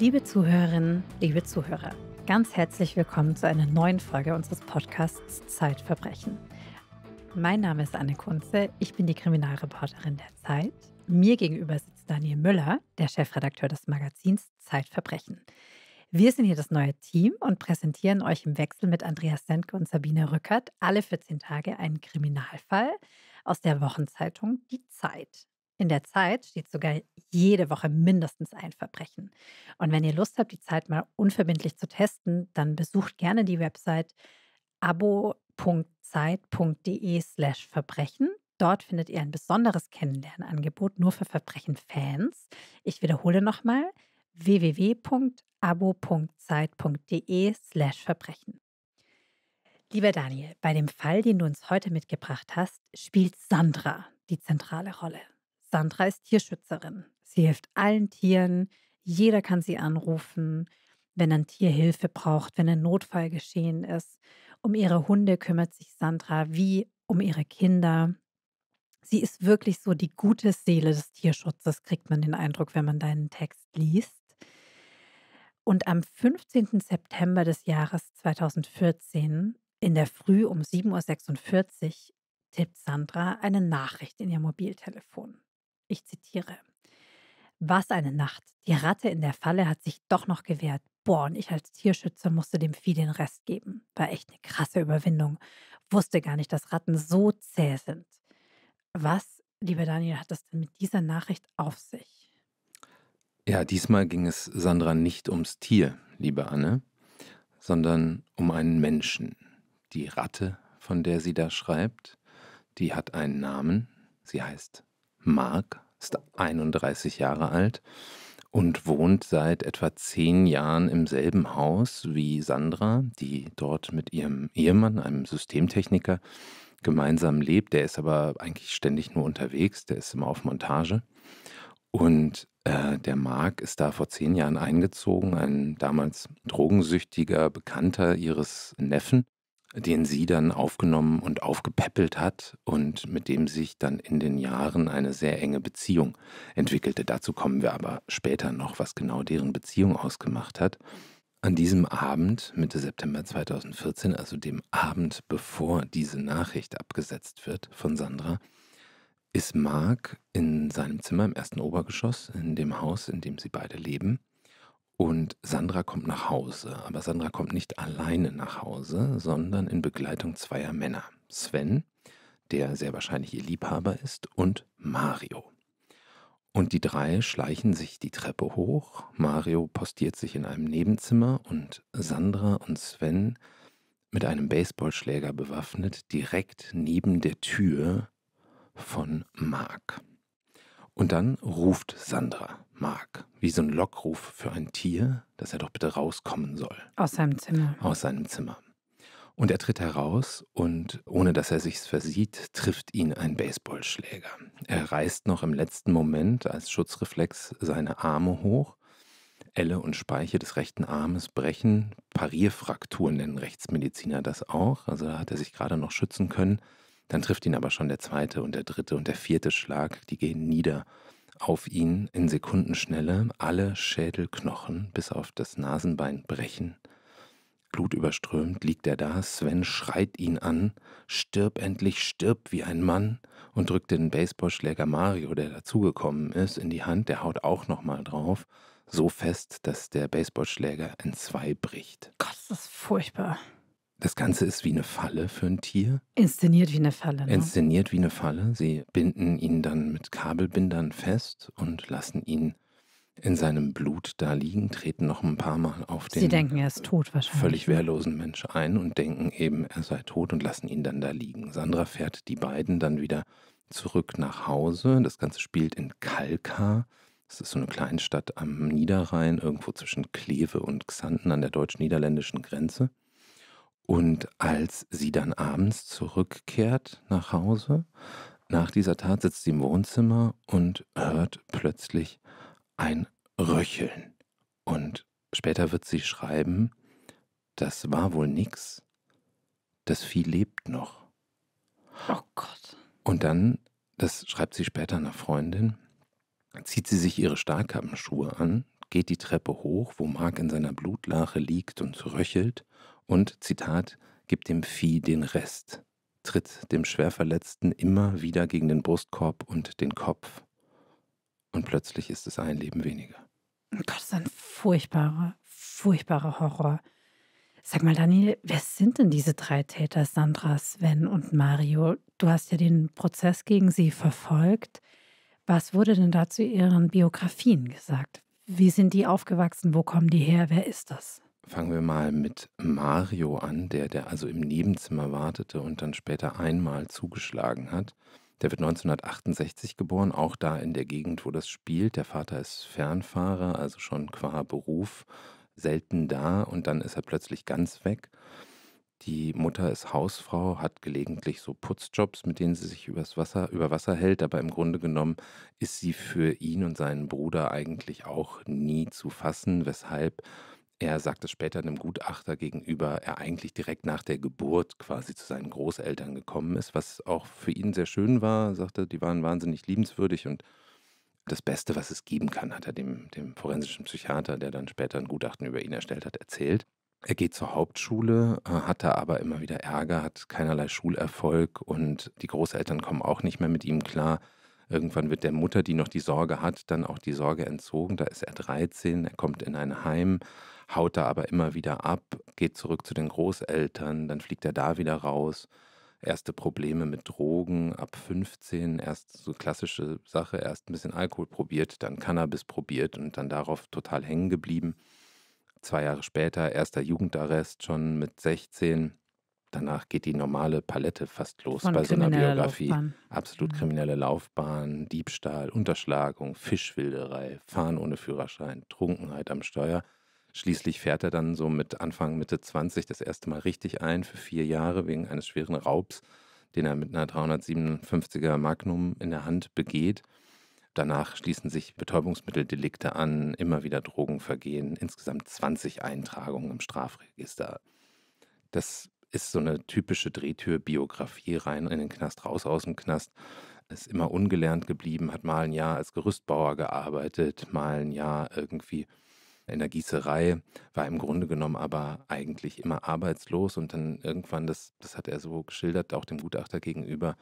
Liebe Zuhörerinnen, liebe Zuhörer, ganz herzlich willkommen zu einer neuen Folge unseres Podcasts Zeitverbrechen. Mein Name ist Anne Kunze, ich bin die Kriminalreporterin der Zeit. Mir gegenüber sitzt Daniel Müller, der Chefredakteur des Magazins Zeitverbrechen. Wir sind hier das neue Team und präsentieren euch im Wechsel mit Andreas Sendke und Sabine Rückert alle 14 Tage einen Kriminalfall aus der Wochenzeitung Die Zeit. In der Zeit steht sogar jede Woche mindestens ein Verbrechen. Und wenn ihr Lust habt, die Zeit mal unverbindlich zu testen, dann besucht gerne die Website abo.zeit.de/slash Verbrechen. Dort findet ihr ein besonderes Kennenlernangebot nur für Verbrechen-Fans. Ich wiederhole nochmal www.abo.zeit.de/slash Verbrechen. Lieber Daniel, bei dem Fall, den du uns heute mitgebracht hast, spielt Sandra die zentrale Rolle. Sandra ist Tierschützerin. Sie hilft allen Tieren. Jeder kann sie anrufen, wenn ein Tier Hilfe braucht, wenn ein Notfall geschehen ist. Um ihre Hunde kümmert sich Sandra wie um ihre Kinder. Sie ist wirklich so die gute Seele des Tierschutzes, kriegt man den Eindruck, wenn man deinen Text liest. Und am 15. September des Jahres 2014, in der Früh um 7.46 Uhr, tippt Sandra eine Nachricht in ihr Mobiltelefon. Ich zitiere. Was eine Nacht. Die Ratte in der Falle hat sich doch noch gewehrt. Boah, und ich als Tierschützer musste dem Vieh den Rest geben. War echt eine krasse Überwindung. Wusste gar nicht, dass Ratten so zäh sind. Was, lieber Daniel, hat das denn mit dieser Nachricht auf sich? Ja, diesmal ging es Sandra nicht ums Tier, liebe Anne, sondern um einen Menschen. Die Ratte, von der sie da schreibt, die hat einen Namen. Sie heißt Mark, ist 31 Jahre alt und wohnt seit etwa zehn Jahren im selben Haus wie Sandra, die dort mit ihrem Ehemann, einem Systemtechniker, gemeinsam lebt. Der ist aber eigentlich ständig nur unterwegs, der ist immer auf Montage. Und äh, der Mark ist da vor zehn Jahren eingezogen, ein damals drogensüchtiger Bekannter ihres Neffen den sie dann aufgenommen und aufgepäppelt hat und mit dem sich dann in den Jahren eine sehr enge Beziehung entwickelte. Dazu kommen wir aber später noch, was genau deren Beziehung ausgemacht hat. An diesem Abend, Mitte September 2014, also dem Abend, bevor diese Nachricht abgesetzt wird von Sandra, ist Mark in seinem Zimmer im ersten Obergeschoss, in dem Haus, in dem sie beide leben, und Sandra kommt nach Hause, aber Sandra kommt nicht alleine nach Hause, sondern in Begleitung zweier Männer. Sven, der sehr wahrscheinlich ihr Liebhaber ist, und Mario. Und die drei schleichen sich die Treppe hoch, Mario postiert sich in einem Nebenzimmer und Sandra und Sven mit einem Baseballschläger bewaffnet direkt neben der Tür von Mark. Und dann ruft Sandra Mark, wie so ein Lockruf für ein Tier, dass er doch bitte rauskommen soll. Aus seinem Zimmer. Aus seinem Zimmer. Und er tritt heraus und ohne dass er sich's versieht, trifft ihn ein Baseballschläger. Er reißt noch im letzten Moment als Schutzreflex seine Arme hoch. Elle und Speiche des rechten Armes brechen. Parierfrakturen nennen Rechtsmediziner das auch. Also da hat er sich gerade noch schützen können. Dann trifft ihn aber schon der zweite und der dritte und der vierte Schlag, die gehen nieder auf ihn in Sekundenschnelle, alle Schädelknochen bis auf das Nasenbein brechen. Blutüberströmt liegt er da, Sven schreit ihn an, stirb endlich, stirb wie ein Mann und drückt den Baseballschläger Mario, der dazugekommen ist, in die Hand, der haut auch nochmal drauf, so fest, dass der Baseballschläger in zwei bricht. Gott, das ist furchtbar. Das Ganze ist wie eine Falle für ein Tier. Inszeniert wie eine Falle. Ne? Inszeniert wie eine Falle. Sie binden ihn dann mit Kabelbindern fest und lassen ihn in seinem Blut da liegen, treten noch ein paar Mal auf den. Sie denken, er ist tot wahrscheinlich. Völlig ne? wehrlosen Mensch ein und denken eben, er sei tot und lassen ihn dann da liegen. Sandra fährt die beiden dann wieder zurück nach Hause. Das Ganze spielt in Kalkar. Das ist so eine Kleinstadt am Niederrhein, irgendwo zwischen Kleve und Xanten an der deutsch-niederländischen Grenze. Und als sie dann abends zurückkehrt nach Hause, nach dieser Tat sitzt sie im Wohnzimmer und hört plötzlich ein Röcheln. Und später wird sie schreiben, das war wohl nix, das Vieh lebt noch. Oh Gott. Und dann, das schreibt sie später einer Freundin, zieht sie sich ihre Stahlkappenschuhe an, geht die Treppe hoch, wo Mark in seiner Blutlache liegt und röchelt und, Zitat, gibt dem Vieh den Rest, tritt dem Schwerverletzten immer wieder gegen den Brustkorb und den Kopf. Und plötzlich ist es ein Leben weniger. Oh Gott, das ist ein furchtbarer, furchtbarer Horror. Sag mal, Daniel, wer sind denn diese drei Täter, Sandra, Sven und Mario? Du hast ja den Prozess gegen sie verfolgt. Was wurde denn da zu ihren Biografien gesagt? Wie sind die aufgewachsen? Wo kommen die her? Wer ist das? Fangen wir mal mit Mario an, der, der also im Nebenzimmer wartete und dann später einmal zugeschlagen hat. Der wird 1968 geboren, auch da in der Gegend, wo das spielt. Der Vater ist Fernfahrer, also schon qua Beruf selten da und dann ist er plötzlich ganz weg. Die Mutter ist Hausfrau, hat gelegentlich so Putzjobs, mit denen sie sich übers Wasser, über Wasser hält, aber im Grunde genommen ist sie für ihn und seinen Bruder eigentlich auch nie zu fassen, weshalb er sagte später einem Gutachter gegenüber, er eigentlich direkt nach der Geburt quasi zu seinen Großeltern gekommen ist, was auch für ihn sehr schön war. Er sagte, die waren wahnsinnig liebenswürdig und das Beste, was es geben kann, hat er dem, dem forensischen Psychiater, der dann später ein Gutachten über ihn erstellt hat, erzählt. Er geht zur Hauptschule, äh, hat da aber immer wieder Ärger, hat keinerlei Schulerfolg und die Großeltern kommen auch nicht mehr mit ihm klar. Irgendwann wird der Mutter, die noch die Sorge hat, dann auch die Sorge entzogen. Da ist er 13, er kommt in ein Heim, haut da aber immer wieder ab, geht zurück zu den Großeltern, dann fliegt er da wieder raus. Erste Probleme mit Drogen ab 15, erst so klassische Sache, erst ein bisschen Alkohol probiert, dann Cannabis probiert und dann darauf total hängen geblieben. Zwei Jahre später, erster Jugendarrest schon mit 16. Danach geht die normale Palette fast los Von bei so einer Biografie. Laufbahn. Absolut mhm. kriminelle Laufbahn, Diebstahl, Unterschlagung, Fischwilderei, Fahren ohne Führerschein, Trunkenheit am Steuer. Schließlich fährt er dann so mit Anfang, Mitte 20 das erste Mal richtig ein für vier Jahre wegen eines schweren Raubs, den er mit einer 357er Magnum in der Hand begeht. Danach schließen sich Betäubungsmitteldelikte an, immer wieder Drogenvergehen, insgesamt 20 Eintragungen im Strafregister. Das ist so eine typische Drehtür-Biografie rein in den Knast, raus aus dem Knast. Ist immer ungelernt geblieben, hat mal ein Jahr als Gerüstbauer gearbeitet, mal ein Jahr irgendwie in der Gießerei, war im Grunde genommen aber eigentlich immer arbeitslos und dann irgendwann, das, das hat er so geschildert, auch dem Gutachter gegenüber,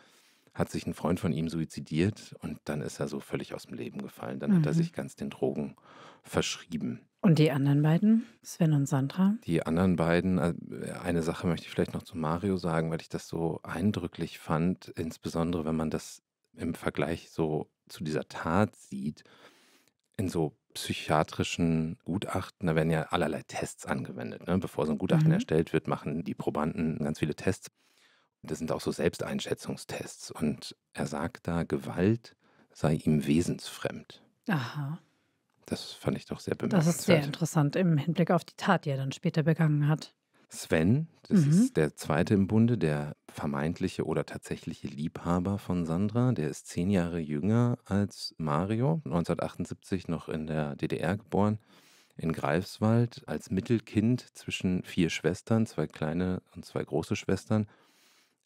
hat sich ein Freund von ihm suizidiert und dann ist er so völlig aus dem Leben gefallen. Dann mhm. hat er mhm. sich ganz den Drogen verschrieben. Und die anderen beiden, Sven und Sandra? Die anderen beiden, äh, eine Sache möchte ich vielleicht noch zu Mario sagen, weil ich das so eindrücklich fand, insbesondere wenn man das im Vergleich so zu dieser Tat sieht, in so psychiatrischen Gutachten, da werden ja allerlei Tests angewendet. Ne? Bevor so ein Gutachten mhm. erstellt wird, machen die Probanden ganz viele Tests. Das sind auch so Selbsteinschätzungstests. Und er sagt da, Gewalt sei ihm wesensfremd. Aha. Das fand ich doch sehr bemerkenswert. Das ist sehr interessant im Hinblick auf die Tat, die er dann später begangen hat. Sven, das mhm. ist der zweite im Bunde, der vermeintliche oder tatsächliche Liebhaber von Sandra. Der ist zehn Jahre jünger als Mario, 1978 noch in der DDR geboren, in Greifswald, als Mittelkind zwischen vier Schwestern, zwei kleine und zwei große Schwestern.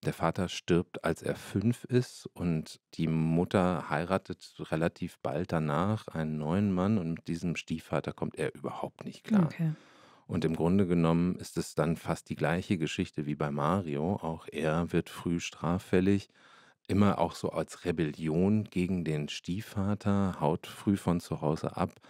Der Vater stirbt, als er fünf ist, und die Mutter heiratet relativ bald danach einen neuen Mann, und mit diesem Stiefvater kommt er überhaupt nicht klar. Okay. Und im Grunde genommen ist es dann fast die gleiche Geschichte wie bei Mario. Auch er wird früh straffällig, immer auch so als Rebellion gegen den Stiefvater, haut früh von zu Hause ab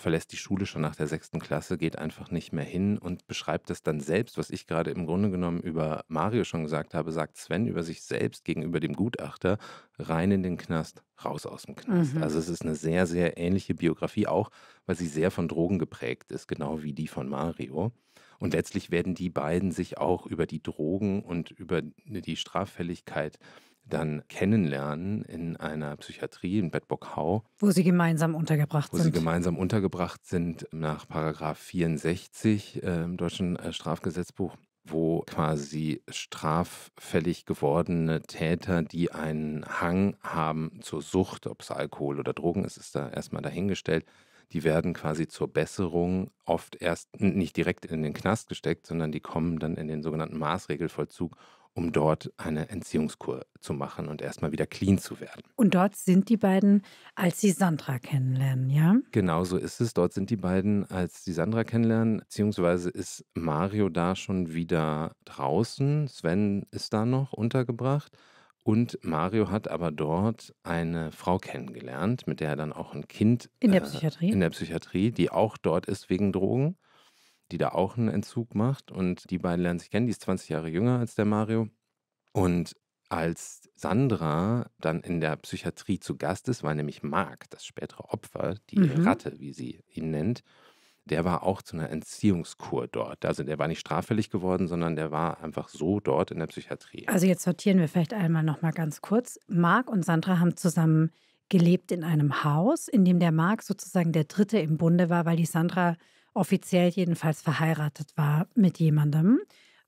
verlässt die Schule schon nach der sechsten Klasse, geht einfach nicht mehr hin und beschreibt das dann selbst, was ich gerade im Grunde genommen über Mario schon gesagt habe, sagt Sven über sich selbst gegenüber dem Gutachter, rein in den Knast, raus aus dem Knast. Mhm. Also es ist eine sehr, sehr ähnliche Biografie, auch weil sie sehr von Drogen geprägt ist, genau wie die von Mario. Und letztlich werden die beiden sich auch über die Drogen und über die Straffälligkeit äh, dann kennenlernen in einer Psychiatrie in Bedburg-Hau. Wo sie gemeinsam untergebracht wo sind. Wo sie gemeinsam untergebracht sind nach Paragraph 64 äh, im deutschen äh, Strafgesetzbuch wo quasi straffällig gewordene Täter, die einen Hang haben zur Sucht, ob es Alkohol oder Drogen ist, ist da erstmal dahingestellt, die werden quasi zur Besserung oft erst nicht direkt in den Knast gesteckt, sondern die kommen dann in den sogenannten Maßregelvollzug um dort eine Entziehungskur zu machen und erstmal wieder clean zu werden. Und dort sind die beiden, als sie Sandra kennenlernen, ja? Genau so ist es. Dort sind die beiden, als sie Sandra kennenlernen, beziehungsweise ist Mario da schon wieder draußen. Sven ist da noch untergebracht. Und Mario hat aber dort eine Frau kennengelernt, mit der er dann auch ein Kind. In der äh, Psychiatrie? Äh, in der Psychiatrie, die auch dort ist wegen Drogen die da auch einen Entzug macht. Und die beiden lernen sich kennen. Die ist 20 Jahre jünger als der Mario. Und als Sandra dann in der Psychiatrie zu Gast ist, war nämlich Marc, das spätere Opfer, die mhm. Ratte, wie sie ihn nennt, der war auch zu einer Entziehungskur dort. Also der war nicht straffällig geworden, sondern der war einfach so dort in der Psychiatrie. Also jetzt sortieren wir vielleicht einmal noch mal ganz kurz. Marc und Sandra haben zusammen gelebt in einem Haus, in dem der Marc sozusagen der Dritte im Bunde war, weil die Sandra offiziell jedenfalls verheiratet war mit jemandem.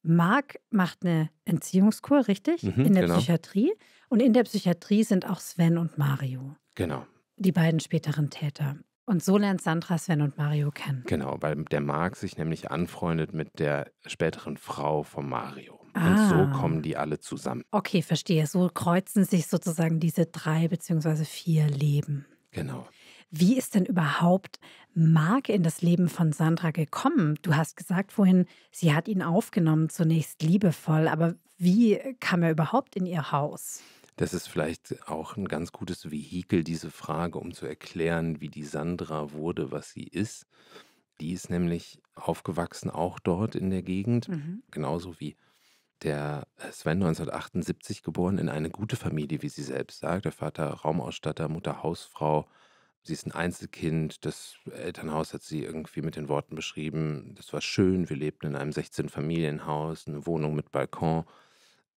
Mark macht eine Entziehungskur, richtig? Mhm, in der genau. Psychiatrie. Und in der Psychiatrie sind auch Sven und Mario. Genau. Die beiden späteren Täter. Und so lernt Sandra Sven und Mario kennen. Genau, weil der Mark sich nämlich anfreundet mit der späteren Frau von Mario. Ah. Und so ah. kommen die alle zusammen. Okay, verstehe. So kreuzen sich sozusagen diese drei beziehungsweise vier Leben. Genau. Wie ist denn überhaupt Marc in das Leben von Sandra gekommen? Du hast gesagt vorhin, sie hat ihn aufgenommen, zunächst liebevoll, aber wie kam er überhaupt in ihr Haus? Das ist vielleicht auch ein ganz gutes Vehikel, diese Frage, um zu erklären, wie die Sandra wurde, was sie ist. Die ist nämlich aufgewachsen auch dort in der Gegend, mhm. genauso wie der Sven 1978 geboren in eine gute Familie, wie sie selbst sagt. Der Vater Raumausstatter, Mutter Hausfrau, Sie ist ein Einzelkind, das Elternhaus hat sie irgendwie mit den Worten beschrieben, das war schön, wir lebten in einem 16-Familienhaus, eine Wohnung mit Balkon.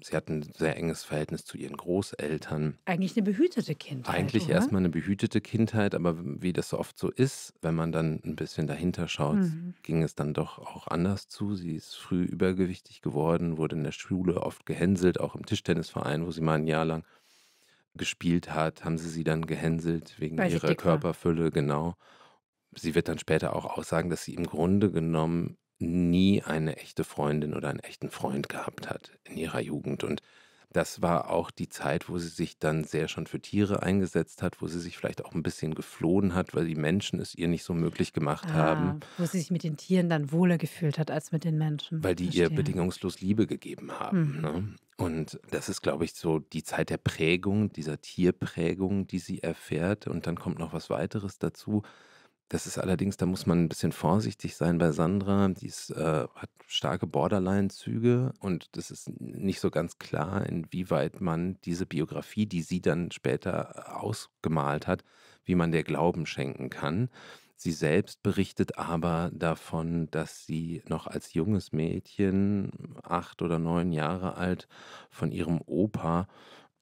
Sie hat ein sehr enges Verhältnis zu ihren Großeltern. Eigentlich eine behütete Kindheit. Eigentlich oder? erstmal eine behütete Kindheit, aber wie das so oft so ist, wenn man dann ein bisschen dahinter schaut, mhm. ging es dann doch auch anders zu. Sie ist früh übergewichtig geworden, wurde in der Schule oft gehänselt, auch im Tischtennisverein, wo sie mal ein Jahr lang gespielt hat, haben sie sie dann gehänselt wegen Weil ihrer Körperfülle, genau. Sie wird dann später auch aussagen, dass sie im Grunde genommen nie eine echte Freundin oder einen echten Freund gehabt hat in ihrer Jugend. Und das war auch die Zeit, wo sie sich dann sehr schon für Tiere eingesetzt hat, wo sie sich vielleicht auch ein bisschen geflohen hat, weil die Menschen es ihr nicht so möglich gemacht ah, haben. Wo sie sich mit den Tieren dann wohler gefühlt hat als mit den Menschen. Weil die ihr bedingungslos Liebe gegeben haben. Mhm. Ne? Und das ist, glaube ich, so die Zeit der Prägung, dieser Tierprägung, die sie erfährt. Und dann kommt noch was weiteres dazu. Das ist allerdings, da muss man ein bisschen vorsichtig sein bei Sandra. Die ist, äh, hat starke Borderline-Züge und es ist nicht so ganz klar, inwieweit man diese Biografie, die sie dann später äh, ausgemalt hat, wie man der Glauben schenken kann. Sie selbst berichtet aber davon, dass sie noch als junges Mädchen, acht oder neun Jahre alt, von ihrem Opa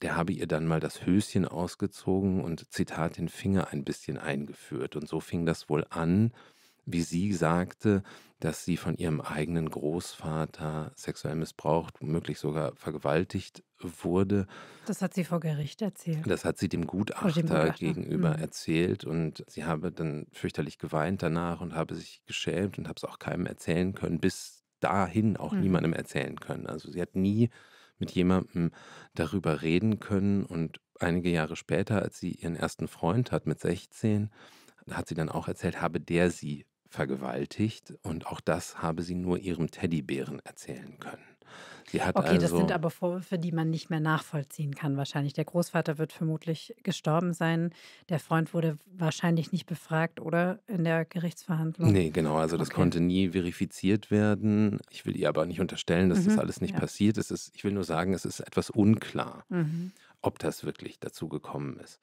der habe ihr dann mal das Höschen ausgezogen und Zitat den Finger ein bisschen eingeführt. Und so fing das wohl an, wie sie sagte, dass sie von ihrem eigenen Großvater sexuell missbraucht, womöglich sogar vergewaltigt wurde. Das hat sie vor Gericht erzählt. Das hat sie dem Gutachter, dem Gutachter. gegenüber mhm. erzählt und sie habe dann fürchterlich geweint danach und habe sich geschämt und habe es auch keinem erzählen können, bis dahin auch mhm. niemandem erzählen können. Also sie hat nie mit jemandem darüber reden können. Und einige Jahre später, als sie ihren ersten Freund hat mit 16, hat sie dann auch erzählt, habe der sie vergewaltigt. Und auch das habe sie nur ihrem Teddybären erzählen können. Sie hat okay, also das sind aber Vorwürfe, die man nicht mehr nachvollziehen kann wahrscheinlich. Der Großvater wird vermutlich gestorben sein. Der Freund wurde wahrscheinlich nicht befragt, oder? In der Gerichtsverhandlung. Nee, genau. Also das okay. konnte nie verifiziert werden. Ich will ihr aber nicht unterstellen, dass mhm, das alles nicht ja. passiert ist. Ich will nur sagen, es ist etwas unklar. Mhm ob das wirklich dazu gekommen ist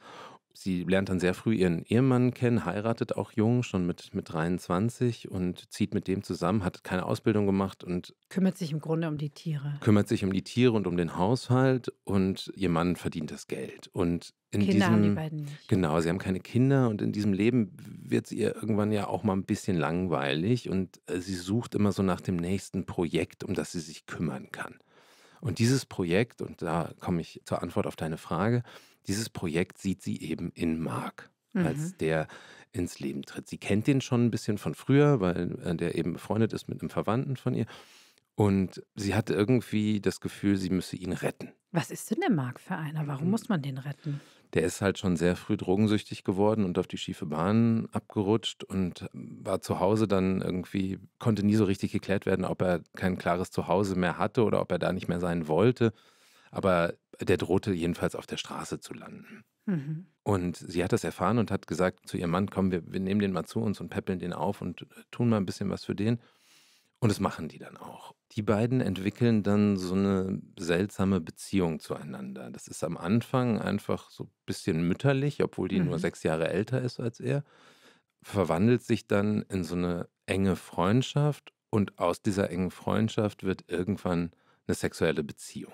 sie lernt dann sehr früh ihren Ehemann kennen, heiratet auch jung, schon mit, mit 23 und zieht mit dem zusammen, hat keine Ausbildung gemacht und kümmert sich im Grunde um die Tiere. Kümmert sich um die Tiere und um den Haushalt und ihr Mann verdient das Geld. Und in Kinder diesem, haben die beiden nicht. Genau, sie haben keine Kinder und in diesem Leben wird es ihr irgendwann ja auch mal ein bisschen langweilig und äh, sie sucht immer so nach dem nächsten Projekt, um das sie sich kümmern kann. Und dieses Projekt, und da komme ich zur Antwort auf deine Frage, dieses Projekt sieht sie eben in Mark, mhm. als der ins Leben tritt. Sie kennt den schon ein bisschen von früher, weil äh, der eben befreundet ist mit einem Verwandten von ihr. Und sie hatte irgendwie das Gefühl, sie müsse ihn retten. Was ist denn der Mark für einer? Warum mhm. muss man den retten? Der ist halt schon sehr früh drogensüchtig geworden und auf die schiefe Bahn abgerutscht und war zu Hause dann irgendwie, konnte nie so richtig geklärt werden, ob er kein klares Zuhause mehr hatte oder ob er da nicht mehr sein wollte aber der drohte jedenfalls auf der Straße zu landen. Mhm. Und sie hat das erfahren und hat gesagt zu ihrem Mann, komm, wir, wir nehmen den mal zu uns und peppeln den auf und äh, tun mal ein bisschen was für den. Und das machen die dann auch. Die beiden entwickeln dann so eine seltsame Beziehung zueinander. Das ist am Anfang einfach so ein bisschen mütterlich, obwohl die mhm. nur sechs Jahre älter ist als er. Verwandelt sich dann in so eine enge Freundschaft und aus dieser engen Freundschaft wird irgendwann eine sexuelle Beziehung.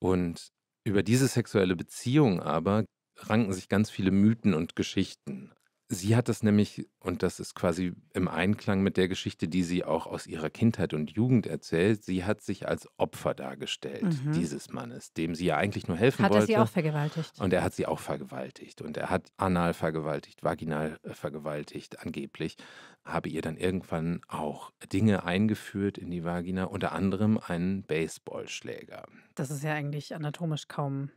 Und über diese sexuelle Beziehung aber ranken sich ganz viele Mythen und Geschichten. Sie hat das nämlich, und das ist quasi im Einklang mit der Geschichte, die sie auch aus ihrer Kindheit und Jugend erzählt, sie hat sich als Opfer dargestellt, mhm. dieses Mannes, dem sie ja eigentlich nur helfen hat wollte. Hat er sie auch vergewaltigt? Und er hat sie auch vergewaltigt. Und er hat anal vergewaltigt, vaginal äh, vergewaltigt, angeblich. Habe ihr dann irgendwann auch Dinge eingeführt in die Vagina, unter anderem einen Baseballschläger. Das ist ja eigentlich anatomisch kaum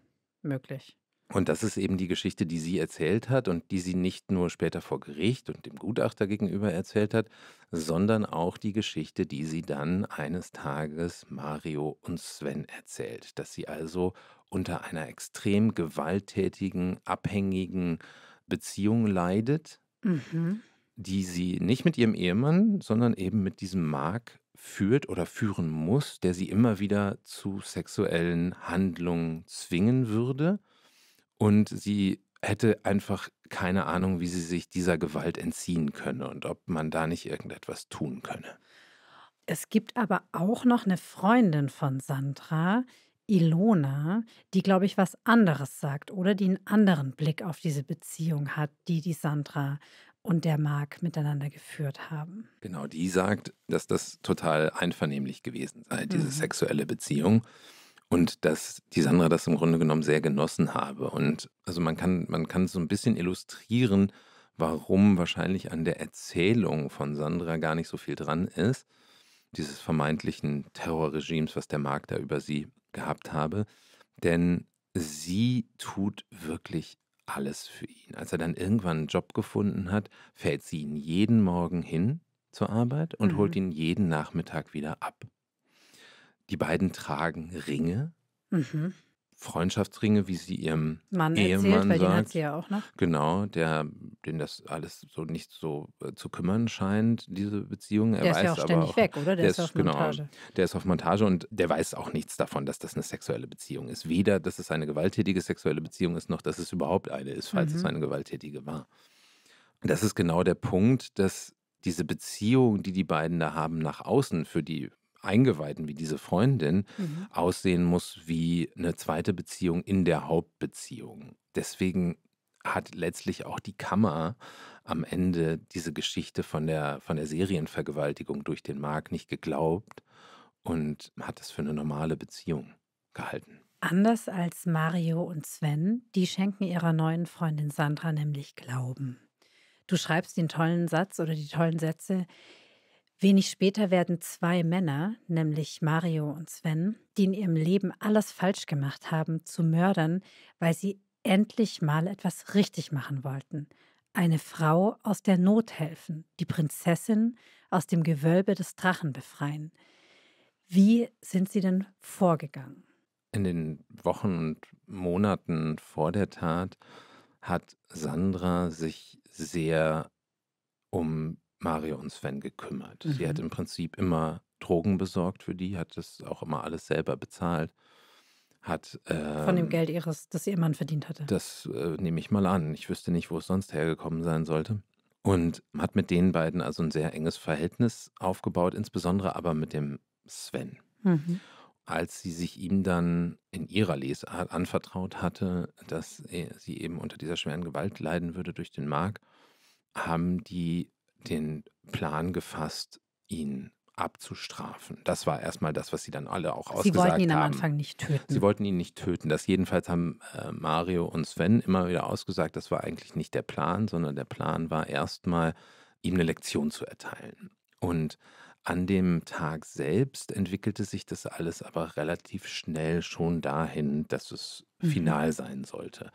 möglich. Und das ist eben die Geschichte, die sie erzählt hat und die sie nicht nur später vor Gericht und dem Gutachter gegenüber erzählt hat, sondern auch die Geschichte, die sie dann eines Tages Mario und Sven erzählt, dass sie also unter einer extrem gewalttätigen, abhängigen Beziehung leidet, mhm. die sie nicht mit ihrem Ehemann, sondern eben mit diesem Mark führt oder führen muss, der sie immer wieder zu sexuellen Handlungen zwingen würde und sie hätte einfach keine Ahnung, wie sie sich dieser Gewalt entziehen könne und ob man da nicht irgendetwas tun könne. Es gibt aber auch noch eine Freundin von Sandra, Ilona, die, glaube ich, was anderes sagt oder die einen anderen Blick auf diese Beziehung hat, die die Sandra und der Marc miteinander geführt haben. Genau, die sagt, dass das total einvernehmlich gewesen sei, diese mhm. sexuelle Beziehung und dass die Sandra das im Grunde genommen sehr genossen habe. Und also man kann, man kann so ein bisschen illustrieren, warum wahrscheinlich an der Erzählung von Sandra gar nicht so viel dran ist, dieses vermeintlichen Terrorregimes, was der Markt da über sie gehabt habe. Denn sie tut wirklich alles für ihn. Als er dann irgendwann einen Job gefunden hat, fällt sie ihn jeden Morgen hin zur Arbeit und mhm. holt ihn jeden Nachmittag wieder ab. Die beiden tragen Ringe. Mhm. Freundschaftsringe, wie sie ihrem Mann Ehemann erzählt, weil sagt. Den hat sie ja auch noch. Genau, der, den das alles so nicht so äh, zu kümmern scheint, diese Beziehung. Er der weiß ist ja auch aber ständig auch, weg, oder? Der, der ist, ist, auf genau, Montage. der ist auf Montage und der weiß auch nichts davon, dass das eine sexuelle Beziehung ist. Weder, dass es eine gewalttätige sexuelle Beziehung ist, noch, dass es überhaupt eine ist, falls mhm. es eine gewalttätige war. Das ist genau der Punkt, dass diese Beziehung, die die beiden da haben nach außen, für die Eingeweihten wie diese Freundin mhm. aussehen muss wie eine zweite Beziehung in der Hauptbeziehung. Deswegen hat letztlich auch die Kammer am Ende diese Geschichte von der, von der Serienvergewaltigung durch den Mark nicht geglaubt und hat es für eine normale Beziehung gehalten. Anders als Mario und Sven, die schenken ihrer neuen Freundin Sandra nämlich Glauben. Du schreibst den tollen Satz oder die tollen Sätze, Wenig später werden zwei Männer, nämlich Mario und Sven, die in ihrem Leben alles falsch gemacht haben, zu Mördern, weil sie endlich mal etwas richtig machen wollten. Eine Frau aus der Not helfen, die Prinzessin aus dem Gewölbe des Drachen befreien. Wie sind sie denn vorgegangen? In den Wochen und Monaten vor der Tat hat Sandra sich sehr um Mario und Sven gekümmert. Mhm. Sie hat mhm. im Prinzip immer Drogen besorgt für die, hat das auch immer alles selber bezahlt. Hat, ähm, Von dem ähm, Geld ihres, das ihr Mann verdient hatte. Das äh, nehme ich mal an. Ich wüsste nicht, wo es sonst hergekommen sein sollte. Und hat mit den beiden also ein sehr enges Verhältnis aufgebaut, insbesondere aber mit dem Sven. Mhm. Als sie sich ihm dann in ihrer Lesart anvertraut hatte, dass sie eben unter dieser schweren Gewalt leiden würde durch den Mark, haben die den Plan gefasst, ihn abzustrafen. Das war erstmal das, was sie dann alle auch ausgesagt haben. Sie wollten ihn haben. am Anfang nicht töten. Sie wollten ihn nicht töten. Das jedenfalls haben äh, Mario und Sven immer wieder ausgesagt, das war eigentlich nicht der Plan, sondern der Plan war erstmal, ihm eine Lektion zu erteilen. Und an dem Tag selbst entwickelte sich das alles aber relativ schnell schon dahin, dass es mhm. final sein sollte.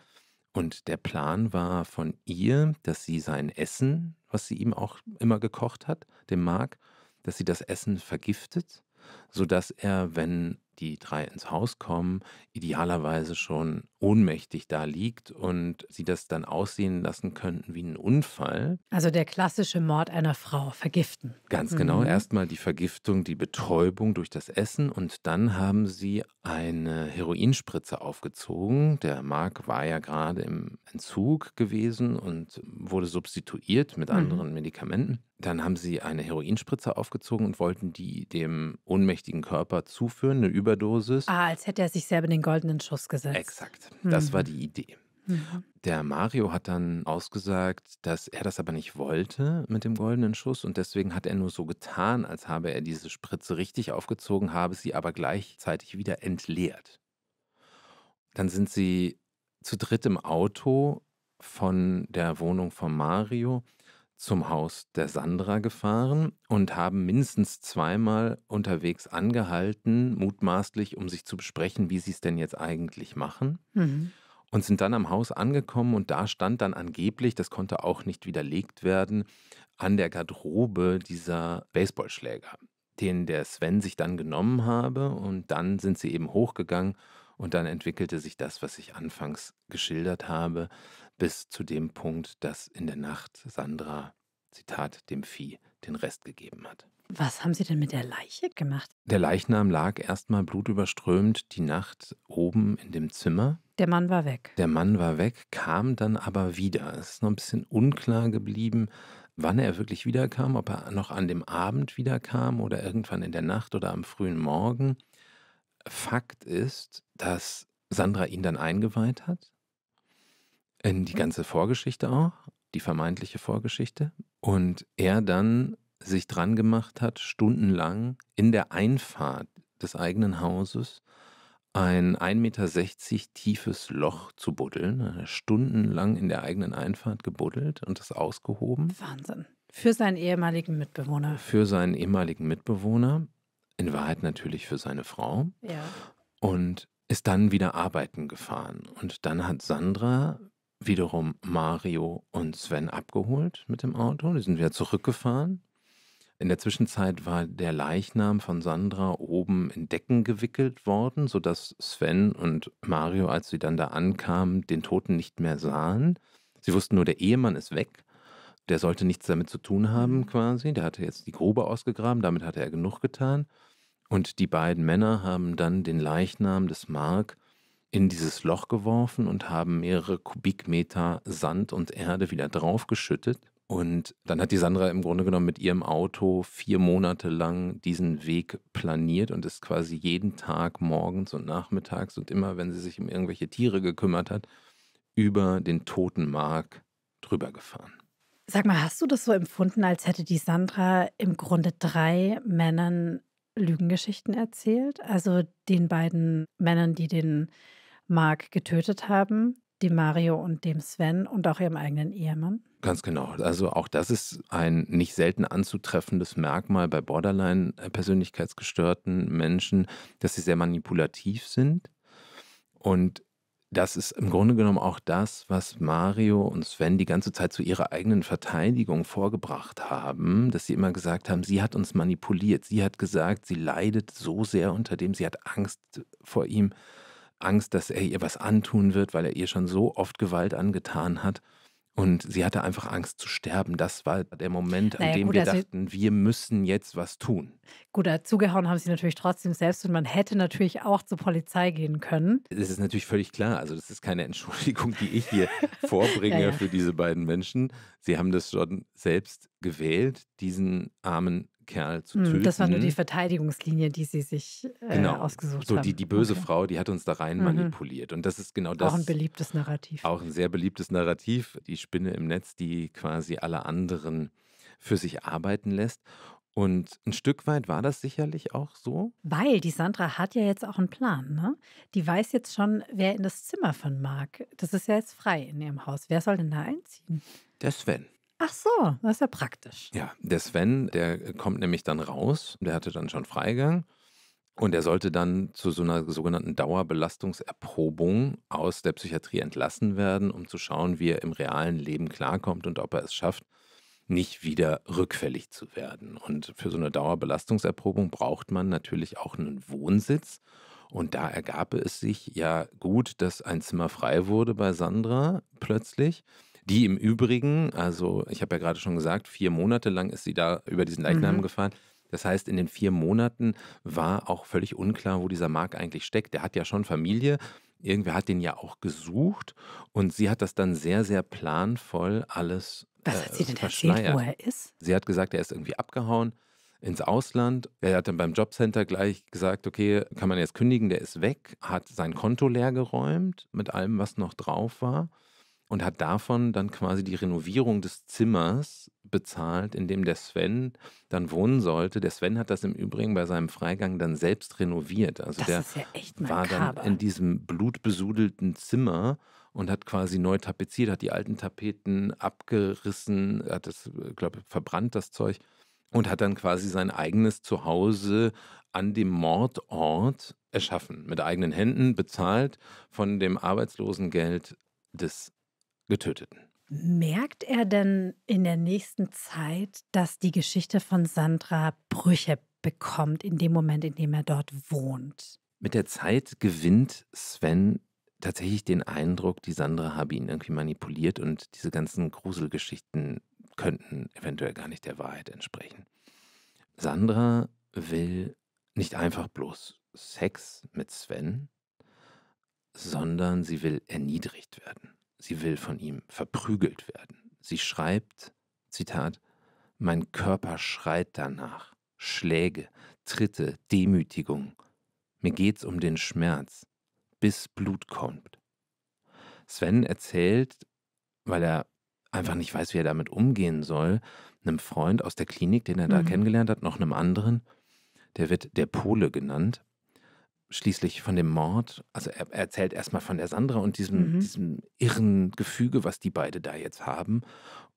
Und der Plan war von ihr, dass sie sein Essen, was sie ihm auch immer gekocht hat, dem Mark, dass sie das Essen vergiftet, sodass er, wenn die drei ins Haus kommen, idealerweise schon ohnmächtig da liegt und sie das dann aussehen lassen könnten wie ein Unfall. Also der klassische Mord einer Frau, vergiften. Ganz genau, mhm. erstmal die Vergiftung, die Betäubung durch das Essen und dann haben sie eine Heroinspritze aufgezogen. Der Mark war ja gerade im Entzug gewesen und wurde substituiert mit mhm. anderen Medikamenten. Dann haben sie eine Heroinspritze aufgezogen und wollten die dem ohnmächtigen Körper zuführen, eine Überdosis. Ah, als hätte er sich selber den goldenen Schuss gesetzt. Exakt, das mhm. war die Idee. Mhm. Der Mario hat dann ausgesagt, dass er das aber nicht wollte mit dem goldenen Schuss und deswegen hat er nur so getan, als habe er diese Spritze richtig aufgezogen, habe sie aber gleichzeitig wieder entleert. Dann sind sie zu dritt im Auto von der Wohnung von Mario zum Haus der Sandra gefahren und haben mindestens zweimal unterwegs angehalten, mutmaßlich, um sich zu besprechen, wie sie es denn jetzt eigentlich machen. Mhm. Und sind dann am Haus angekommen und da stand dann angeblich, das konnte auch nicht widerlegt werden, an der Garderobe dieser Baseballschläger, den der Sven sich dann genommen habe. Und dann sind sie eben hochgegangen und dann entwickelte sich das, was ich anfangs geschildert habe, bis zu dem Punkt, dass in der Nacht Sandra, Zitat, dem Vieh den Rest gegeben hat. Was haben Sie denn mit der Leiche gemacht? Der Leichnam lag erstmal blutüberströmt die Nacht oben in dem Zimmer. Der Mann war weg. Der Mann war weg, kam dann aber wieder. Es ist noch ein bisschen unklar geblieben, wann er wirklich wiederkam, ob er noch an dem Abend wiederkam oder irgendwann in der Nacht oder am frühen Morgen. Fakt ist, dass Sandra ihn dann eingeweiht hat in die ganze Vorgeschichte auch, die vermeintliche Vorgeschichte. Und er dann sich dran gemacht hat, stundenlang in der Einfahrt des eigenen Hauses ein 1,60 Meter tiefes Loch zu buddeln, stundenlang in der eigenen Einfahrt gebuddelt und das ausgehoben. Wahnsinn. Für seinen ehemaligen Mitbewohner. Für seinen ehemaligen Mitbewohner. In Wahrheit natürlich für seine Frau. Ja. Und ist dann wieder arbeiten gefahren. Und dann hat Sandra wiederum Mario und Sven abgeholt mit dem Auto. Die sind wieder zurückgefahren. In der Zwischenzeit war der Leichnam von Sandra oben in Decken gewickelt worden, sodass Sven und Mario, als sie dann da ankamen, den Toten nicht mehr sahen. Sie wussten nur, der Ehemann ist weg. Der sollte nichts damit zu tun haben, mhm. quasi. Der hatte jetzt die Grube ausgegraben, damit hatte er genug getan. Und die beiden Männer haben dann den Leichnam des Mark in dieses Loch geworfen und haben mehrere Kubikmeter Sand und Erde wieder draufgeschüttet. Und dann hat die Sandra im Grunde genommen mit ihrem Auto vier Monate lang diesen Weg planiert und ist quasi jeden Tag morgens und nachmittags und immer, wenn sie sich um irgendwelche Tiere gekümmert hat, über den toten Mark drüber gefahren. Sag mal, hast du das so empfunden, als hätte die Sandra im Grunde drei Männern Lügengeschichten erzählt? Also den beiden Männern, die den Mark getötet haben, dem Mario und dem Sven und auch ihrem eigenen Ehemann? Ganz genau. Also auch das ist ein nicht selten anzutreffendes Merkmal bei Borderline-persönlichkeitsgestörten äh, Menschen, dass sie sehr manipulativ sind. Und das ist im Grunde genommen auch das, was Mario und Sven die ganze Zeit zu ihrer eigenen Verteidigung vorgebracht haben, dass sie immer gesagt haben, sie hat uns manipuliert, sie hat gesagt, sie leidet so sehr unter dem, sie hat Angst vor ihm. Angst, dass er ihr was antun wird, weil er ihr schon so oft Gewalt angetan hat. Und sie hatte einfach Angst zu sterben. Das war der Moment, an naja, dem gut, wir also dachten, wir müssen jetzt was tun. Gut, äh, zugehauen haben sie natürlich trotzdem selbst und man hätte natürlich auch zur Polizei gehen können. Das ist natürlich völlig klar. Also, das ist keine Entschuldigung, die ich hier vorbringe ja, ja. für diese beiden Menschen. Sie haben das schon selbst gewählt, diesen armen Kerl zu töten. Hm, das war nur die Verteidigungslinie, die sie sich äh, genau. ausgesucht so, Die, die böse okay. Frau, die hat uns da rein mhm. manipuliert. Und das ist genau das. Auch ein beliebtes Narrativ. Auch ein sehr beliebtes Narrativ. Die Spinne im Netz, die quasi alle anderen für sich arbeiten lässt. Und ein Stück weit war das sicherlich auch so. Weil die Sandra hat ja jetzt auch einen Plan, ne? Die weiß jetzt schon, wer in das Zimmer von Marc. Das ist ja jetzt frei in ihrem Haus. Wer soll denn da einziehen? Der Sven. Ach so, das ist ja praktisch. Ja, der Sven, der kommt nämlich dann raus, der hatte dann schon Freigang und er sollte dann zu so einer sogenannten Dauerbelastungserprobung aus der Psychiatrie entlassen werden, um zu schauen, wie er im realen Leben klarkommt und ob er es schafft, nicht wieder rückfällig zu werden. Und für so eine Dauerbelastungserprobung braucht man natürlich auch einen Wohnsitz. Und da ergab es sich ja gut, dass ein Zimmer frei wurde bei Sandra plötzlich. Die im Übrigen, also ich habe ja gerade schon gesagt, vier Monate lang ist sie da über diesen Leichnam mhm. gefahren. Das heißt, in den vier Monaten war auch völlig unklar, wo dieser Mark eigentlich steckt. Der hat ja schon Familie. Irgendwer hat den ja auch gesucht und sie hat das dann sehr, sehr planvoll alles. Was hat sie äh, denn erzählt, wo er ist? Sie hat gesagt, er ist irgendwie abgehauen ins Ausland. Er hat dann beim Jobcenter gleich gesagt, okay, kann man jetzt kündigen, der ist weg, hat sein Konto leer geräumt mit allem, was noch drauf war und hat davon dann quasi die Renovierung des Zimmers bezahlt, in dem der Sven dann wohnen sollte. Der Sven hat das im Übrigen bei seinem Freigang dann selbst renoviert. Also das der ist ja echt makaber. war dann in diesem blutbesudelten Zimmer und hat quasi neu tapeziert, hat die alten Tapeten abgerissen, hat das, glaube ich, verbrannt das Zeug und hat dann quasi sein eigenes Zuhause an dem Mordort erschaffen, mit eigenen Händen bezahlt von dem Arbeitslosengeld des Getöteten. Merkt er denn in der nächsten Zeit, dass die Geschichte von Sandra Brüche bekommt, in dem Moment, in dem er dort wohnt? Mit der Zeit gewinnt Sven tatsächlich den Eindruck, die Sandra habe ihn irgendwie manipuliert und diese ganzen Gruselgeschichten könnten eventuell gar nicht der Wahrheit entsprechen. Sandra will nicht einfach bloß Sex mit Sven, sondern sie will erniedrigt werden. Sie will von ihm verprügelt werden. Sie schreibt, Zitat, mein Körper schreit danach. Schläge, Tritte, Demütigung. Mir geht's um den Schmerz, bis Blut kommt. Sven erzählt, weil er einfach nicht weiß, wie er damit umgehen soll, einem Freund aus der Klinik, den er da mhm. kennengelernt hat, noch einem anderen, der wird der Pole genannt schließlich von dem Mord. Also er, er erzählt erstmal von der Sandra und diesem, mhm. diesem irren Gefüge, was die beide da jetzt haben,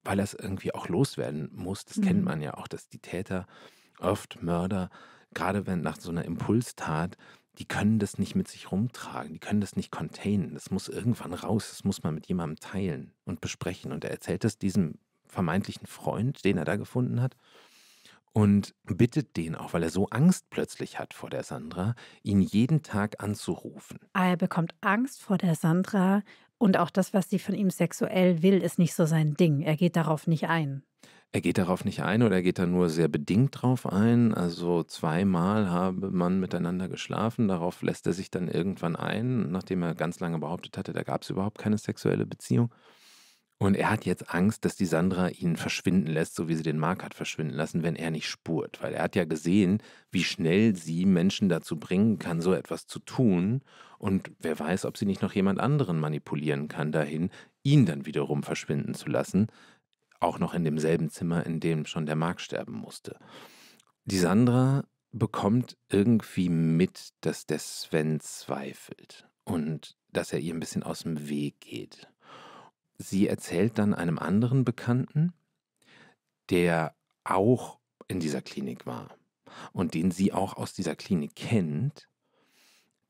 weil er es irgendwie auch loswerden muss. Das mhm. kennt man ja auch, dass die Täter oft Mörder, gerade wenn nach so einer Impulstat, die können das nicht mit sich rumtragen, die können das nicht containen. Das muss irgendwann raus, das muss man mit jemandem teilen und besprechen. Und er erzählt das diesem vermeintlichen Freund, den er da gefunden hat und bittet den auch, weil er so Angst plötzlich hat vor der Sandra, ihn jeden Tag anzurufen. Ah, er bekommt Angst vor der Sandra und auch das, was sie von ihm sexuell will, ist nicht so sein Ding. Er geht darauf nicht ein. Er geht darauf nicht ein oder er geht da nur sehr bedingt drauf ein. Also zweimal habe man miteinander geschlafen. Darauf lässt er sich dann irgendwann ein, nachdem er ganz lange behauptet hatte, da gab es überhaupt keine sexuelle Beziehung. Und er hat jetzt Angst, dass die Sandra ihn verschwinden lässt, so wie sie den Mark hat verschwinden lassen, wenn er nicht spurt. Weil er hat ja gesehen, wie schnell sie Menschen dazu bringen kann, so etwas zu tun. Und wer weiß, ob sie nicht noch jemand anderen manipulieren kann dahin, ihn dann wiederum verschwinden zu lassen. Auch noch in demselben Zimmer, in dem schon der Mark sterben musste. Die Sandra bekommt irgendwie mit, dass der Sven zweifelt und dass er ihr ein bisschen aus dem Weg geht sie erzählt dann einem anderen Bekannten, der auch in dieser Klinik war und den sie auch aus dieser Klinik kennt,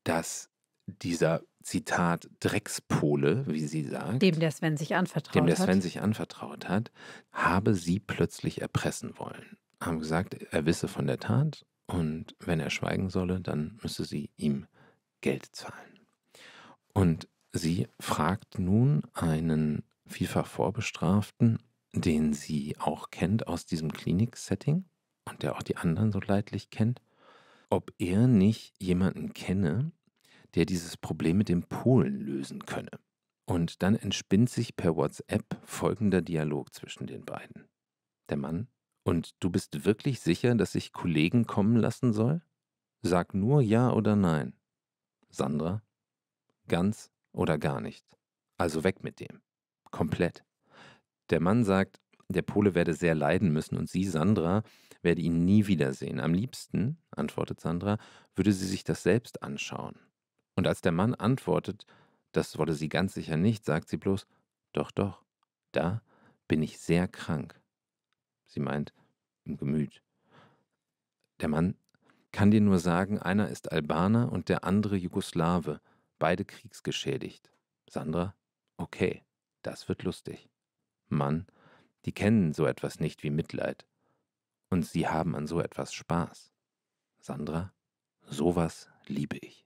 dass dieser Zitat Dreckspole, wie sie sagt, dem der Sven sich anvertraut dem der Sven hat. sich anvertraut hat, habe sie plötzlich erpressen wollen. Haben gesagt, er wisse von der Tat und wenn er schweigen solle, dann müsse sie ihm Geld zahlen. Und Sie fragt nun einen vielfach Vorbestraften, den sie auch kennt aus diesem Klinik-Setting und der auch die anderen so leidlich kennt, ob er nicht jemanden kenne, der dieses Problem mit dem Polen lösen könne. Und dann entspinnt sich per WhatsApp folgender Dialog zwischen den beiden. Der Mann, und du bist wirklich sicher, dass ich Kollegen kommen lassen soll? Sag nur ja oder nein. Sandra, ganz oder gar nicht. Also weg mit dem. Komplett. Der Mann sagt, der Pole werde sehr leiden müssen und sie, Sandra, werde ihn nie wiedersehen. Am liebsten, antwortet Sandra, würde sie sich das selbst anschauen. Und als der Mann antwortet, das wolle sie ganz sicher nicht, sagt sie bloß, doch, doch, da bin ich sehr krank. Sie meint, im Gemüt. Der Mann kann dir nur sagen, einer ist Albaner und der andere Jugoslawe beide kriegsgeschädigt. Sandra, okay, das wird lustig. Mann, die kennen so etwas nicht wie Mitleid. Und sie haben an so etwas Spaß. Sandra, sowas liebe ich.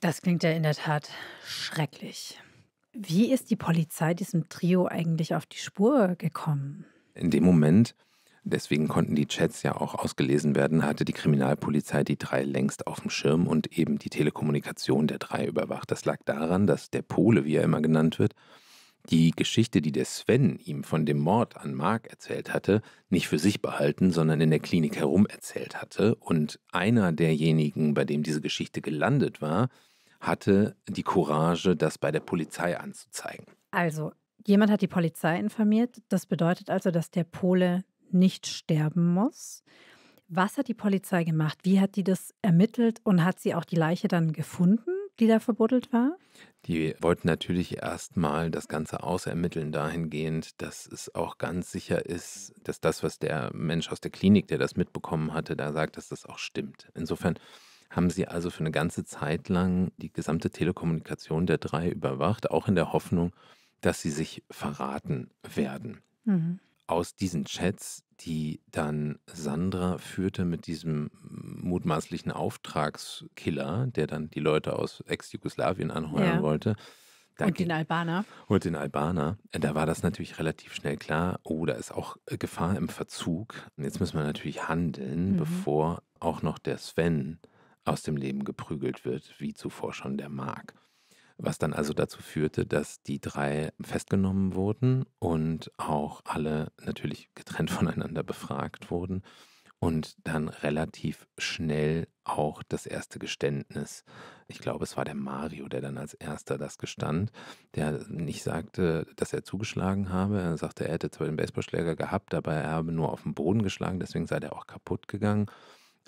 Das klingt ja in der Tat schrecklich. Wie ist die Polizei diesem Trio eigentlich auf die Spur gekommen? In dem Moment, Deswegen konnten die Chats ja auch ausgelesen werden, hatte die Kriminalpolizei die drei längst auf dem Schirm und eben die Telekommunikation der drei überwacht. Das lag daran, dass der Pole, wie er immer genannt wird, die Geschichte, die der Sven ihm von dem Mord an Mark erzählt hatte, nicht für sich behalten, sondern in der Klinik herum erzählt hatte. Und einer derjenigen, bei dem diese Geschichte gelandet war, hatte die Courage, das bei der Polizei anzuzeigen. Also, jemand hat die Polizei informiert. Das bedeutet also, dass der Pole nicht sterben muss. Was hat die Polizei gemacht? Wie hat die das ermittelt und hat sie auch die Leiche dann gefunden, die da verbuddelt war? Die wollten natürlich erstmal das Ganze ausermitteln dahingehend, dass es auch ganz sicher ist, dass das, was der Mensch aus der Klinik, der das mitbekommen hatte, da sagt, dass das auch stimmt. Insofern haben sie also für eine ganze Zeit lang die gesamte Telekommunikation der drei überwacht, auch in der Hoffnung, dass sie sich verraten werden. Mhm aus diesen Chats, die dann Sandra führte mit diesem mutmaßlichen Auftragskiller, der dann die Leute aus Ex-Jugoslawien anheuern ja. wollte. Da und den Albaner. Und den Albaner. Da war das natürlich relativ schnell klar, oh, da ist auch äh, Gefahr im Verzug. Und Jetzt müssen wir natürlich handeln, mhm. bevor auch noch der Sven aus dem Leben geprügelt wird, wie zuvor schon der Mark was dann also mhm. dazu führte, dass die drei festgenommen wurden und auch alle natürlich getrennt voneinander befragt wurden und dann relativ schnell auch das erste Geständnis. Ich glaube, es war der Mario, der dann als erster das gestand, der nicht sagte, dass er zugeschlagen habe. Er sagte, er hätte zwar den Baseballschläger gehabt, aber er habe nur auf den Boden geschlagen, deswegen sei der auch kaputt gegangen.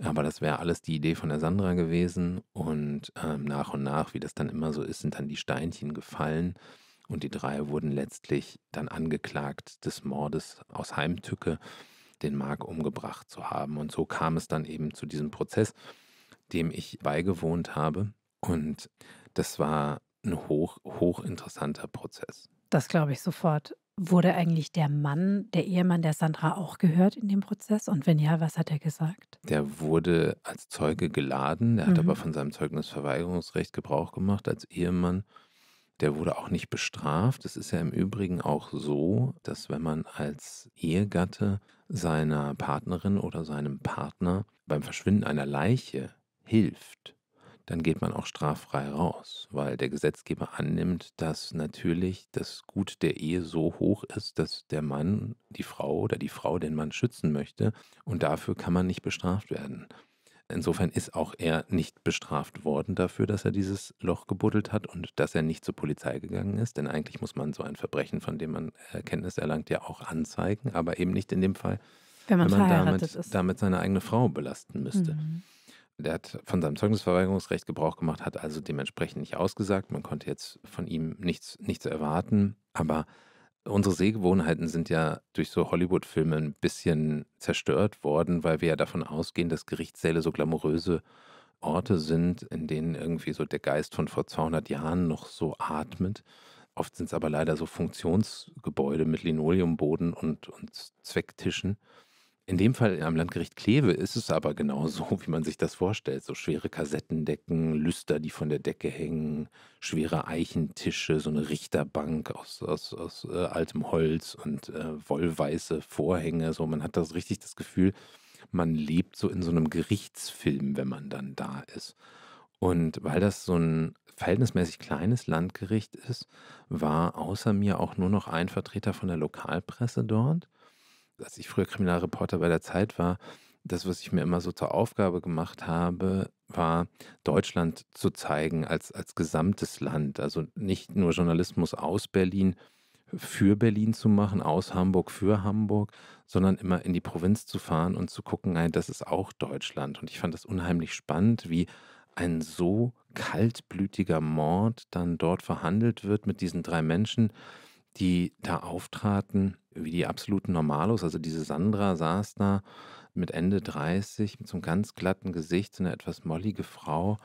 Aber das wäre alles die Idee von der Sandra gewesen. Und ähm, nach und nach, wie das dann immer so ist, sind dann die Steinchen gefallen. Und die drei wurden letztlich dann angeklagt des Mordes aus Heimtücke, den Mark umgebracht zu haben. Und so kam es dann eben zu diesem Prozess, dem ich beigewohnt habe. Und das war ein hoch, hochinteressanter Prozess. Das glaube ich sofort. Wurde eigentlich der Mann, der Ehemann der Sandra auch gehört in dem Prozess? Und wenn ja, was hat er gesagt? Der wurde als Zeuge geladen, der mhm. hat aber mhm. von seinem Zeugnisverweigerungsrecht Gebrauch gemacht als Ehemann. Der wurde auch nicht bestraft. Es ist ja im Übrigen auch so, dass wenn man als Ehegatte seiner Partnerin oder seinem Partner beim Verschwinden einer Leiche hilft, dann geht man auch straffrei raus, weil der Gesetzgeber annimmt, dass natürlich das Gut der Ehe so hoch ist, dass der Mann die Frau oder die Frau den Mann schützen möchte und dafür kann man nicht bestraft werden. Insofern ist auch er nicht bestraft worden dafür, dass er dieses Loch gebuddelt hat und dass er nicht zur Polizei gegangen ist, denn eigentlich muss man so ein Verbrechen, von dem man Erkenntnis äh, erlangt, ja auch anzeigen, aber eben nicht in dem Fall, wenn man, wenn man damit, damit, seine eigene Frau belasten müsste. Mhm. Der hat von seinem Zeugnisverweigerungsrecht Gebrauch gemacht, hat also dementsprechend nicht ausgesagt. Man konnte jetzt von ihm nichts, nichts erwarten. Aber unsere Sehgewohnheiten sind ja durch so Hollywood-Filme ein bisschen zerstört worden, weil wir ja davon ausgehen, dass Gerichtssäle so glamouröse Orte sind, in denen irgendwie so der Geist von vor 200 Jahren noch so atmet. Oft sind es aber leider so Funktionsgebäude mit Linoleumboden und, und Zwecktischen. In dem Fall am Landgericht Kleve ist es aber genau so, wie man sich das vorstellt. So schwere Kassettendecken, Lüster, die von der Decke hängen, schwere Eichentische, so eine Richterbank aus, aus, aus äh, altem Holz und äh, wollweiße Vorhänge. So, man hat das richtig das Gefühl, man lebt so in so einem Gerichtsfilm, wenn man dann da ist. Und weil das so ein verhältnismäßig kleines Landgericht ist, war außer mir auch nur noch ein Vertreter von der Lokalpresse dort als ich früher Kriminalreporter bei der Zeit war, das, was ich mir immer so zur Aufgabe gemacht habe, war, Deutschland zu zeigen als, als gesamtes Land. Also nicht nur Journalismus aus Berlin für Berlin zu machen, aus Hamburg für Hamburg, sondern immer in die Provinz zu fahren und zu gucken, nein, das ist auch Deutschland. Und ich fand das unheimlich spannend, wie ein so kaltblütiger Mord dann dort verhandelt wird mit diesen drei Menschen, die da auftraten, wie die absoluten Normalos. Also diese Sandra saß da mit Ende 30, mit so einem ganz glatten Gesicht, so eine etwas mollige Frau,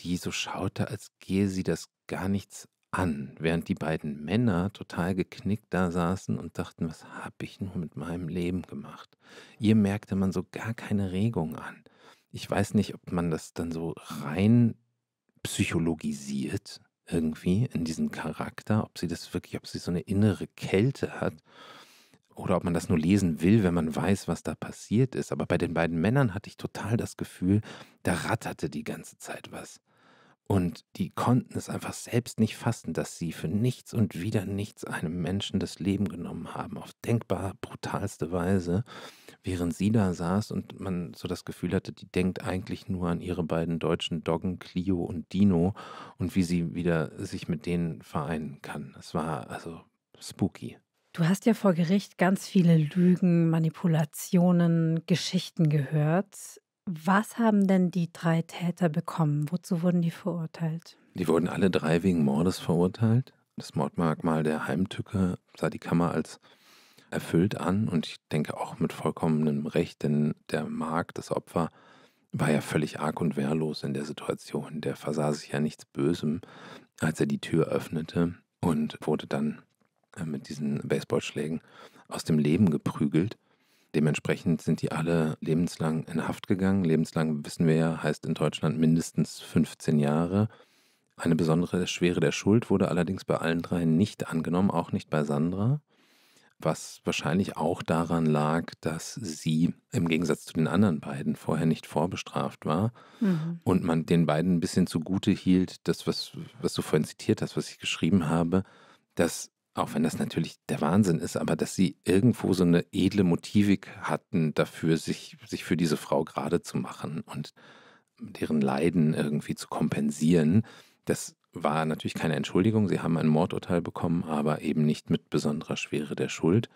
die so schaute, als gehe sie das gar nichts an, während die beiden Männer total geknickt da saßen und dachten, was habe ich nur mit meinem Leben gemacht? Ihr merkte man so gar keine Regung an. Ich weiß nicht, ob man das dann so rein psychologisiert, irgendwie in diesem Charakter, ob sie das wirklich, ob sie so eine innere Kälte hat oder ob man das nur lesen will, wenn man weiß, was da passiert ist. Aber bei den beiden Männern hatte ich total das Gefühl, da ratterte die ganze Zeit was. Und die konnten es einfach selbst nicht fassen, dass sie für nichts und wieder nichts einem Menschen das Leben genommen haben, auf denkbar brutalste Weise, während sie da saß und man so das Gefühl hatte, die denkt eigentlich nur an ihre beiden deutschen Doggen Clio und Dino und wie sie wieder sich mit denen vereinen kann. Es war also spooky. Du hast ja vor Gericht ganz viele Lügen, Manipulationen, Geschichten gehört. Was haben denn die drei Täter bekommen? Wozu wurden die verurteilt? Die wurden alle drei wegen Mordes verurteilt. Das Mordmerkmal der Heimtücke sah die Kammer als erfüllt an und ich denke auch mit vollkommenem Recht, denn der Mark, das Opfer, war ja völlig arg und wehrlos in der Situation. Der versah sich ja nichts Bösem, als er die Tür öffnete und wurde dann äh, mit diesen Baseballschlägen aus dem Leben geprügelt. Dementsprechend sind die alle lebenslang in Haft gegangen. Lebenslang, wissen wir ja, heißt in Deutschland mindestens 15 Jahre. Eine besondere Schwere der Schuld wurde allerdings bei allen drei nicht angenommen, auch nicht bei Sandra, was wahrscheinlich auch daran lag, dass sie im Gegensatz zu den anderen beiden vorher nicht vorbestraft war mhm. und man den beiden ein bisschen zugute hielt, das, was, was du vorhin zitiert hast, was ich geschrieben habe, dass auch wenn das natürlich der Wahnsinn ist, aber dass sie irgendwo so eine edle Motivik hatten dafür, sich, sich für diese Frau gerade zu machen und deren Leiden irgendwie zu kompensieren, das war natürlich keine Entschuldigung. Sie haben ein Mordurteil bekommen, aber eben nicht mit besonderer Schwere der Schuld.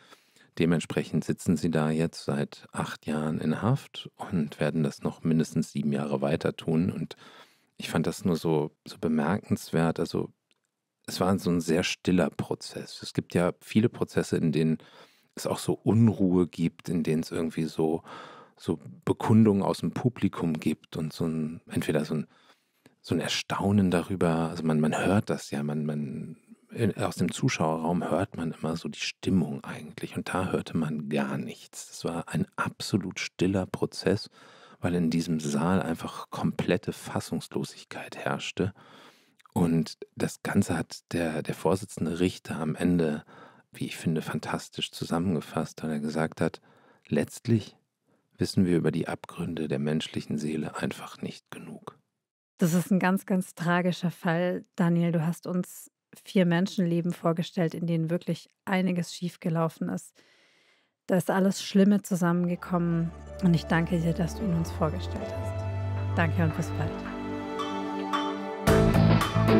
Dementsprechend sitzen sie da jetzt seit acht Jahren in Haft und werden das noch mindestens sieben Jahre weiter tun. Und ich fand das nur so, so bemerkenswert. Also es war so ein sehr stiller Prozess. Es gibt ja viele Prozesse, in denen es auch so Unruhe gibt, in denen es irgendwie so, so Bekundungen aus dem Publikum gibt und so ein, entweder so ein, so ein Erstaunen darüber. Also man, man hört das ja, man, man, aus dem Zuschauerraum hört man immer so die Stimmung eigentlich. Und da hörte man gar nichts. Es war ein absolut stiller Prozess, weil in diesem Saal einfach komplette Fassungslosigkeit herrschte. Und das Ganze hat der, der Vorsitzende Richter am Ende, wie ich finde, fantastisch zusammengefasst, weil er gesagt hat, letztlich wissen wir über die Abgründe der menschlichen Seele einfach nicht genug. Das ist ein ganz, ganz tragischer Fall. Daniel, du hast uns vier Menschenleben vorgestellt, in denen wirklich einiges schiefgelaufen ist. Da ist alles Schlimme zusammengekommen und ich danke dir, dass du ihn uns vorgestellt hast. Danke und bis bald.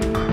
thank you